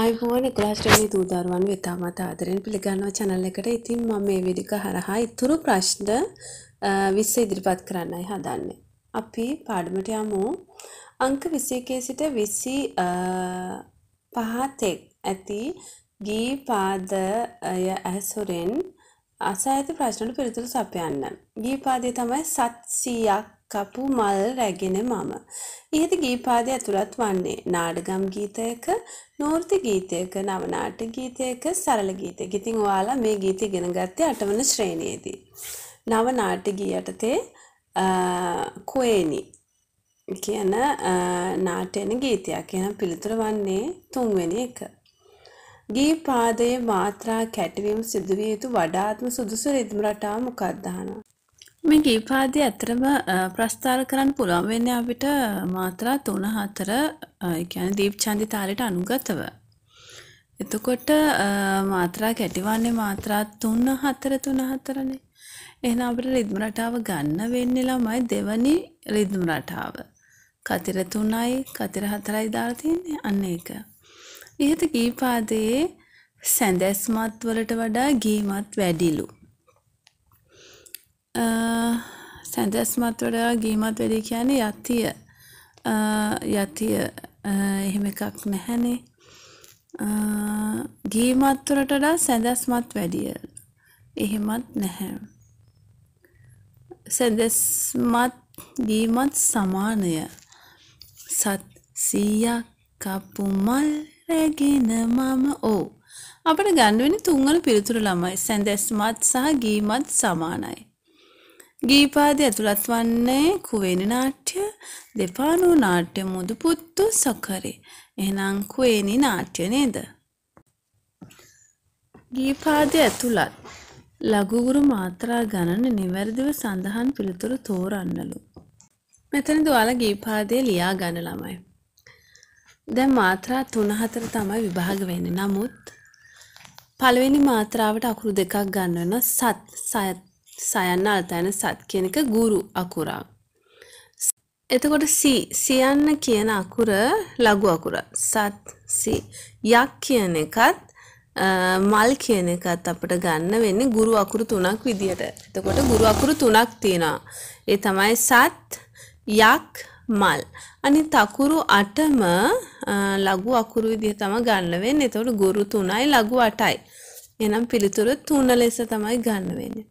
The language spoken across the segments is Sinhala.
අයිබෝන් එකලාස්ටනි දූදරුවන් වෙතාමත් ආදරෙන් පිළිගන්නවා චැනල් එකට ඉතින් මම මේ විදික හරහා ඉතුරු ප්‍රශ්න විස්ස ඉදිරිපත් කරන්නයි හදන්නේ. අපි පාඩමට යමු අංක විසියකේ සිට විසි පහතෙක් ඇති ගී පාදය ඇසුරෙන් අසායත ප්‍රශ්නට පිළිතුරු සපයන්න. ගීපාදයේ තමයි සත්සියක් කපු මල් රැගෙන මම. ඉහත ගීපාදය ඇතුළත් වන්නේ නාඩගම් ගීතයක, නෘත්‍ය ගීතයක, නවනාට්‍ය ගීතයක, සරල ගීතයක. ඉතින් ඔයාලා මේ ගීත ඉගෙන ගත්තේ 8 වන ශ්‍රේණියේදී. නවනාට්‍ය ගී යටතේ කුවේනි කියන නාට්‍යන ගීතයක්. එහෙනම් පිළිතුර වන්නේ 3 වෙනි එක. ගී පාදයේ මාත්‍රා කැටවීම සිදුවිය යුතු වඩාත්ම සුදුසු රිද්ම රටාව මොකක්ද අහනවා. මේ ගී පාදයේ ඇත්තටම ප්‍රස්ථාර කරන්න පුළුවන් වෙන්නේ අපිට මාත්‍රා 3 4 ඒ කියන්නේ දීප්චන්දි තාලයට අනුගතව. එතකොට මාත්‍රා කැටිවන්නේ මාත්‍රා 3 4 3 4නේ. එහෙනම් අපිට රිද්ම රටාව ගන්න වෙන්නේ ළමයි දෙවනි රිද්ම රටාව. කතර 3යි කතර 4යි දාලා තියෙන්නේ අන්න ඒක. ඉහත ගීපාදයේ සැඳැස්මත් වලට වඩා ගීමත් වැඩිලු. සැඳැස්මත් වඩා ගීමත් වැඩි කියන්නේ යතිය යතිය එහෙම එකක් නැහැනේ. ගීමත් වලට වඩා සැඳැස්මත් වැඩිය. එහෙමත් නැහැ. සැදැස්මත් ගීමත් සමානය. සත් සීයක් කපුමල් රැගෙන මම ඕ. අපට ගණ්ඩුවෙන තුන්වල පිළිතුරු ළමයි සැඳැස්මත් සහ ගීමත් සමානයි. ගීපාද ඇතුළත් වන්නේ කුවේනි නාට්‍ය දෙපානෝ නාට්‍ය මුදු පුත්තු සකරේ. එහෙනම් කුවේනි නාට්‍ය නේද? ගීපාද ඇතුළත් ලඝුගුරු මාත්‍රා ගණන නිවැරදිව සඳහන් පිළිතුරු තෝරන්නලු. මෙතනදී ඔයාලා ගීපාදේ ලියා ගන්න ළමයි. දැන් මාත්‍රා 3 4 තමයි විභාග වෙන්නේ. නමුත් පළවෙනි මාත්‍රාවට අකුරු දෙකක් ගන්න වෙනවා. සත් සයන්න අල්තයන සත් කියන එක ගුරු අකුරක්. එතකොට සී සියන්න කියන අකුර ලඝු අකුර. සත් සී යක් කියන එකත් මල් කියන එකත් අපිට ගන්න වෙන්නේ ගුරු අකුරු තුනක් විදියට. එතකොට ගුරු අකුරු තුනක් තියෙනවා. ඒ තමයි සත් යක් මල්. අනිත් අකුරු 8ම ලඝු අකුරු විදිහට තමයි ගන්න වෙන්නේ. එතකොට ගුරු 3යි ලඝු 8යි. එනම් පිළිතුර 3 ලෙස තමයි ගන්න වෙන්නේ.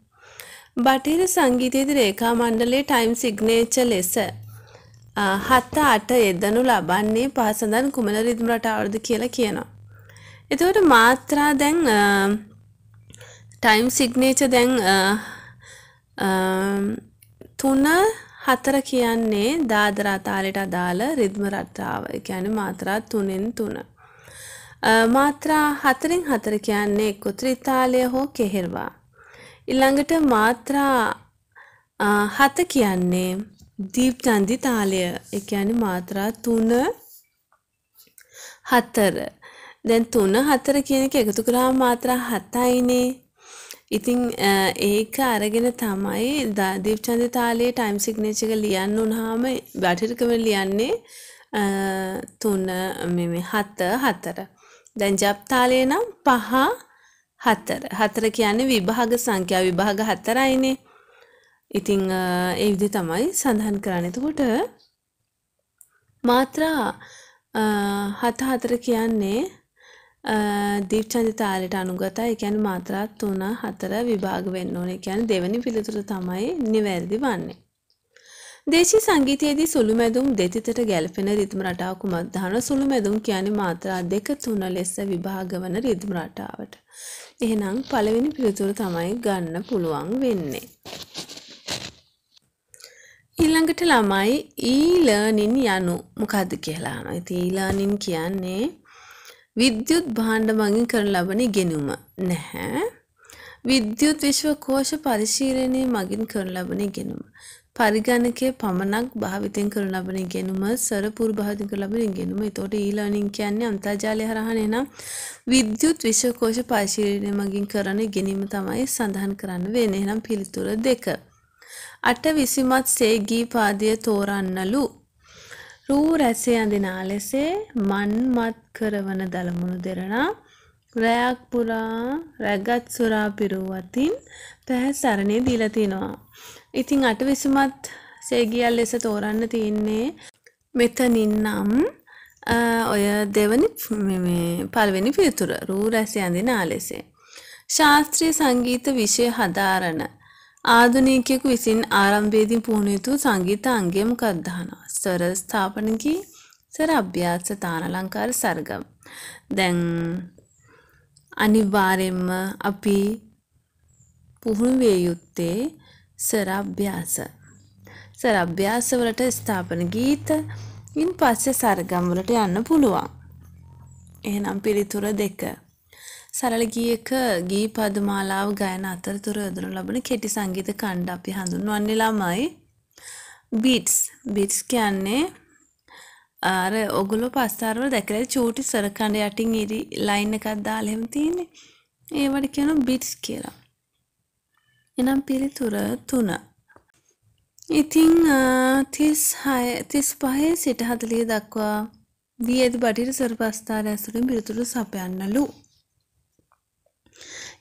බටහිර සංගීතයේදී රේඛා මණ්ඩලයේ ටයිම් සිග්නේචර් ලෙස 7 8 යෙදනු ලබන්නේ පහසඳන් කුමන රිද්ම රටාවලද කියලා කියනවා. එතකොට මාත්‍රා දැන් ටයිම් සිග්නේචර් දැන් 3 හතර කියන්නේ දාදර අතාලයට අදාළ රිද්ම රටාව. ඒ කියන්නේ මාත්‍රා 3න් 3. මාත්‍රා 4න් 4 කියන්නේ එක්ක ත්‍රිතාලය හෝ කෙහෙරවා. ඊළඟට මාත්‍රා 7 කියන්නේ දීප්තන්දි තාලය. ඒ කියන්නේ මාත්‍රා 3 4. දැන් 3 4 කියන එක එකතු කරාම මාත්‍රා 7යිනේ. ඉතින් ඒක අරගෙන තමයි දීප්චන්ද තාලේ ටයිම් සිග්නේච් එක ලියන්න උනහම බටහිරකම ලියන්නේ තුන මෙමේ හත හතර. දැන් ජප් තාලේ නම් පහ හතර. හතර කියන්නේ විභාග සංඛ්‍යා විභාග හතරයිනේ. ඉතින් ඒ විදිහ තමයි සඳහන් කරන්නේ. එතකොට මාත්‍රා හත හතර කියන්නේ දීප්චන්දි තාලයට අනුගතයි. ඒ කියන්නේ මාත්‍රා 3 4 විභාග වෙන්න ඕනේ. ඒ කියන්නේ දෙවෙනි පිළිතුර තමයි නිවැරදි වන්නේ. දේශී සංගීතයේදී සුළු මැදුම් දෙතිතට ගැළපෙන රිද්ම රටාව කුමක්ද? දහන සුළු මැදුම් කියන්නේ මාත්‍රා 2 3 ලෙස විභාග වන රිද්ම රටාවට. එහෙනම් පළවෙනි පිළිතුර තමයි ගන්න පුළුවන් වෙන්නේ. ඊළඟට ළමයි e-learning යනු මොකද්ද කියලා අහනවා. ඉතින් e-learning කියන්නේ විද්‍යුත් භාණ්ඩ මගින් කරන ලබන ඉගෙනුම නැහැ. විද්‍යුත් විශ්ව කෝෂ පරිශීලනය මගින් කරන ලබන ඉගෙනුම. පරිගණකය පමණක් භාවිතයෙන් කරන ලබන ඉගෙනුම සරපුරු භාවිතයෙන් කරන ලබන ඉගෙනුම. එතකොට e-learning කියන්නේ අන්තර්ජාලය හරහා එන විද්‍යුත් විශ්ව කෝෂ පරිශීලනය මගින් කරන ඉගෙනීම තමයි සඳහන් කරන්න වෙන්නේ. එහෙනම් පිළිතුර දෙක. අට විසිමත් සේගී පාදය තෝරන්නලු රූ රැස යඳිනා ලෙසේ මන්මත් කරවන දළමුණු දෙරණා රැයක් පුරා රැගත් සුරා පිරූ අතින් පැහැ සරණේ දීලා තිනවා. ඉතින් අටවිසුමත් සේගියල් ලෙස තෝරන්න තියෙන්නේ මෙතනින් නම් ඔය දෙවනි පල්වෙනි පිළිතුර රූ රැස යඳින ආලෙසේ. ශාස්ත්‍රීය සංගීත විෂය හදාරන ආධුනිකයෙකු විසින් ආරම්භයේදී පුහුණු යුතු සංගීත අංගය මොකක්ද අහනවා. ස්වර ස්ථාපනකි ස්වර අභ්‍යාස තාන අලංකාර සර්ගම්. දැන් අනිවාර්යෙන්ම අපි පුහුණු විය යුත්තේ ස්වර අභ්‍යාස. ස්වර අභ්‍යාස වලට ස්ථාපන ගීත ඉන් පස්සේ සර්ගම් වලට යන්න පුළුවන්. එහෙනම් පිළිතුර දෙක. සරල ගීයක ගී පදමාලාව ගයන අතරතුර යොදනු ලබන කෙටි සංගීත කණ්ඩ අපි හඳුන්වන්නේ ළමයි බිට්ස් බිට්ස් කියන්නේ අර ඔගොල්ලෝ පස්සාරවල දැකලා චූටි සරකඳ යටින් ඉරි ලයින් එකක් දාලා එහෙම තියෙන්නේ. ඒවට කියනවා බිට්ස් කියලා. එනම් පිළිතුර 3. ඉතින් 36 35 සිට 40 දක්වා වී ඇති බටහිර සරපස්ථාරය ඇසුරින් පිළිතුරු සපයන්නලු.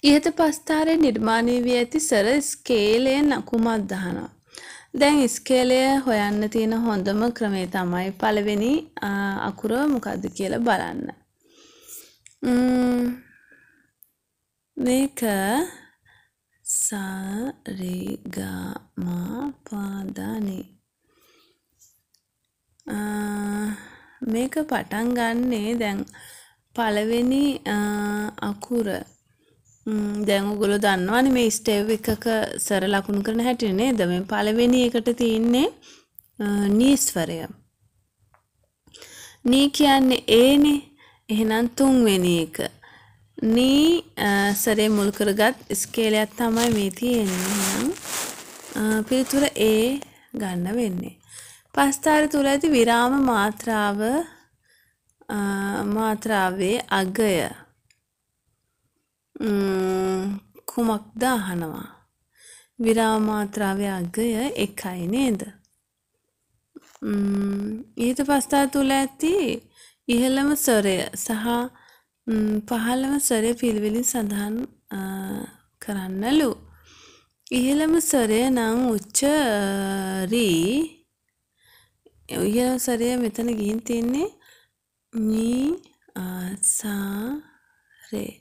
ඉහත පස්ථාරයේ නිර්මාණය වී ඇති සර ස්කේලයෙන් නකුමක් දහනවා. දැන් ස්කේලය හොයන්න තියෙන හොඳම ක්‍රමේ තමයි පළවෙනි අකුර මොකක්ද කියලා බලන්න. මේක සරිගමා පාදනි මේක පටන් ගන්නේ දැන් පළවෙනි අකුර දැන් ඔයගොල්ලෝ දන්නවනේ මේ ස්ටෙව් එකක සර ලකුණු කරන හැටි නේද? මේ පළවෙනි එකට තියෙන්නේ නී ස්වරය. නී කියන්නේ ඒනේ. එහෙනම් තුන්වෙනි එක. නී සරේ මුල් කරගත් ස්කේලයක් තමයි මේ තියෙන්නේ. එහෙනම් පිළිතුර ඒ ගන්න වෙන්නේ. පස්තර තුල ඇති විරාම මාත්‍රාව මාත්‍රාවේ අගය කුමක්ද අහනවා. විරාමාත්‍රාවේ අගය එකයි නේද. ඊට පස්ථා තුළ ඇති ඉහළම ස්වරය සහ පහළම ස්වරය පිළිවෙලින් සඳහන් කරන්නලු. ඉහළම ස්වරය නම් උච්චරී ඉහළම ස්වරය මෙතන ගිහින් තියන්නේ නී ආසාරේ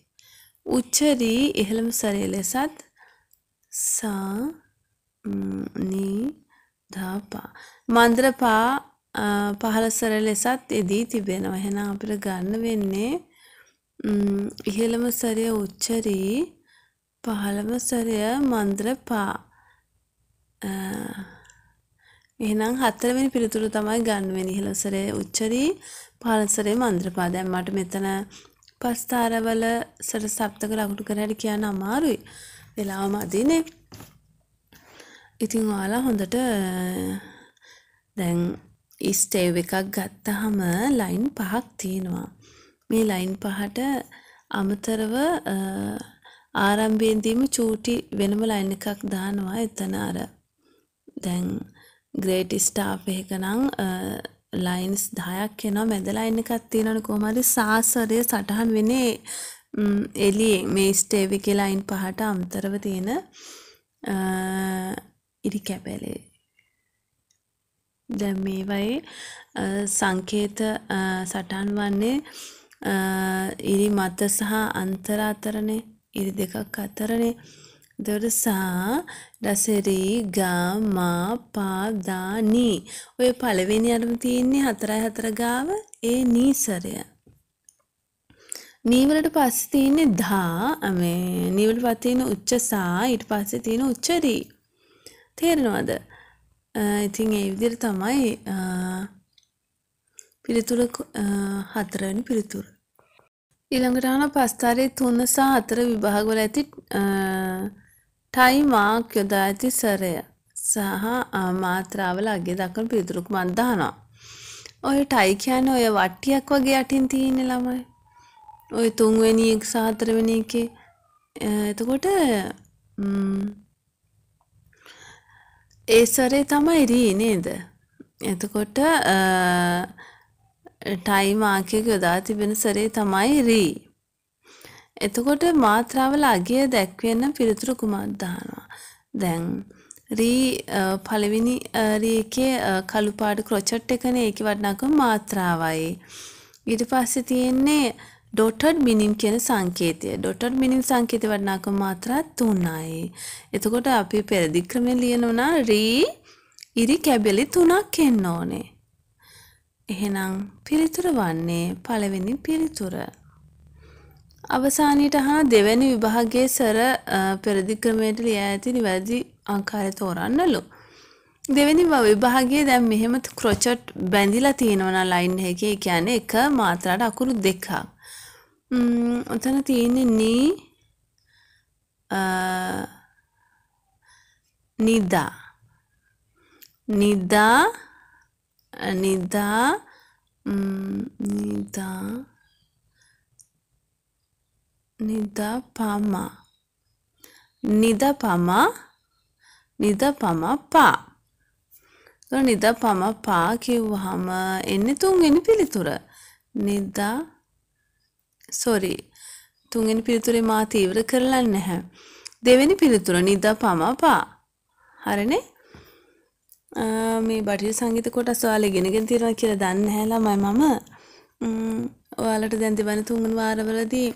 උච්චරී ඉහළම ස්වරය ලෙසත් සා නී ධාපා මන්ද්‍ර පා පහළ ස්වර ලෙසත් එදී තිබෙනවා එහෙනම් අපිට ගන්න වෙන්නේ ඉහළම ස්වරය උච්චරී පහළම ස්වරය මන්ද්‍ර පා එහෙනම් හතරවෙනි පිළිතුරු තමයි ගන්න වෙන්නේ ඉහළසරේ උච්චරී පහළසරේ මන්ත්‍රපා දැන් මට මෙතන උපස්ථාරවල සට සප්තක ලකුණු කරන්න කියන්න අමාරුයි. වෙලාව මදිනේ. ඉතින් ඔයාලා හොඳට දැන් ස්ටේව් එකක් ගත්තහම ලයින් පහක් තියෙනවා. මේ ලයින් පහට අමතරව ආරම්භයෙන්දීම චූටි වෙනම ලයින් එකක් දානවා එතන අර දැන් ග්‍රේට් ස්ටාෆ් එක නම් ලයින්ස් 10ක් එනවා මැද ලයින් එකක් තියෙනවනේ කොහොම හරි සාසරය සටහන් වෙන්නේ එළියේ මේ ස්ටේවිකේ ලයින් පහට අමතරව තියෙන ඉරි කැපැලේ දැන් මේවයි සංකේත සටහන් වන්නේ ඉරි මත සහ අන්තර අතරනේ ඉරි දෙකක් අතරනේ දොරසා දසරී ගා මා පා දා නී. ඔය පළවෙනි අරම තියෙන්නේ හතරයි හතර ගාව ඒ නීසරය. නීවලට පස්සේ තියෙන්නේ ධා මේ නීවලට පස්සේ තියෙන උච්චසා ඊට පස්සේ තියෙන උච්චරී. තේරෙනවද? ඉතින් ඒ විදිහට තමයි පිළිතුර හතරවෙනි පිළිතුර. ඊළඟට අහන පස්තරේ තුන සහ හතර විභාගවල ඇති ටයි මාක් යොදා ඇති සරය සහ මාත්‍රාවල අගේ දක්වන පිළිතුරුක් මත් දානවා. ඔය ටයි කියන්නේ ඔය වට්ටියක් වගේ යටින් තියෙන ළමයි. ඔය තුන්වෙනි එක සහ හතරවෙනි එකේ එතකොට ඒ සරේ තමයි රී නේද? එතකොට ටයි මාක් එක යොදා තිබෙන සරේ තමයි රී. එතකොට මාත්‍රාවල අගය දැක්වෙන්න පිළිතුරු කුමක් දානවා. දැන් රී පළවෙනි රීකේ කළුපාට ක්‍රොචට් එකන ඒක වටනකම මාත්‍රාවයි. ඊට පස්සේ තියෙන්නේ ඩොටඩ් මිනින් කියන සංකේතය. ඩොටඩ් මිනින් සංකේතය වටනකම මාත්‍රා තුනයි. එතකොට අපි පෙරදි ක්‍රමෙන් ලියනවා රී ඉරි කැබලි තුනක් එන්න ඕනේ. එහෙනම් පිළිතුර වන්නේ පළවෙනි පිළිතුර. අවසානයට හා දෙවැනි විභාගයේ සර පෙරදික්‍රමයට ලියා ඇති නිවැරදි ආකාරය තෝරන්නලු. දෙවැනි විභාගයේ දැන් මෙහෙම ක්‍රොචට් බැඳිලා තියෙනවා ලයින් එකේ කියන්නේ එක මාත්‍රාට අකුරු දෙකක්. ඔතන තියෙන්නේ නී නිදා නිදා නිදා නිදා නිදපම නිදපම නිදපම පා නිදපම පා කිව්වහම එන්නේ තුන්වෙනි පිළිතුර නිදා සොරි තුන්වෙනි පිළිතුරේ මා තීව්‍ර කරලා නැහැ දෙවෙනි පිළිතුර නිදපම පා හරිනේ මේ බටහිර සංගීත කොටස් ඔයාලා ඉගෙනගෙන තියෙනවා කියලා දන්නේ නැහැ ළමයි මම ඔයාලට දැන් දෙවන තුන්වෙනි වාරවලදී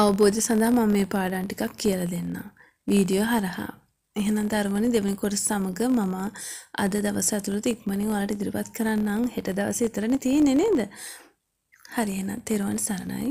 අවබෝධ සඳහා මම මේ පාඩම් ටිකක් කියලා දෙන්නම්. වීඩියෝ හරහා. එහෙනම් ධර්මනි දෙවෙනි කොටස සමග මම අද දවස ඇතුළත ඉක්මනින් ඔයාලට ඉදිරිපත් කරන්නම්. හෙට දවසේ ඉතරනේ තියෙන්නේ නේද? හරි එහෙනම් තෙරුවන් සරණයි.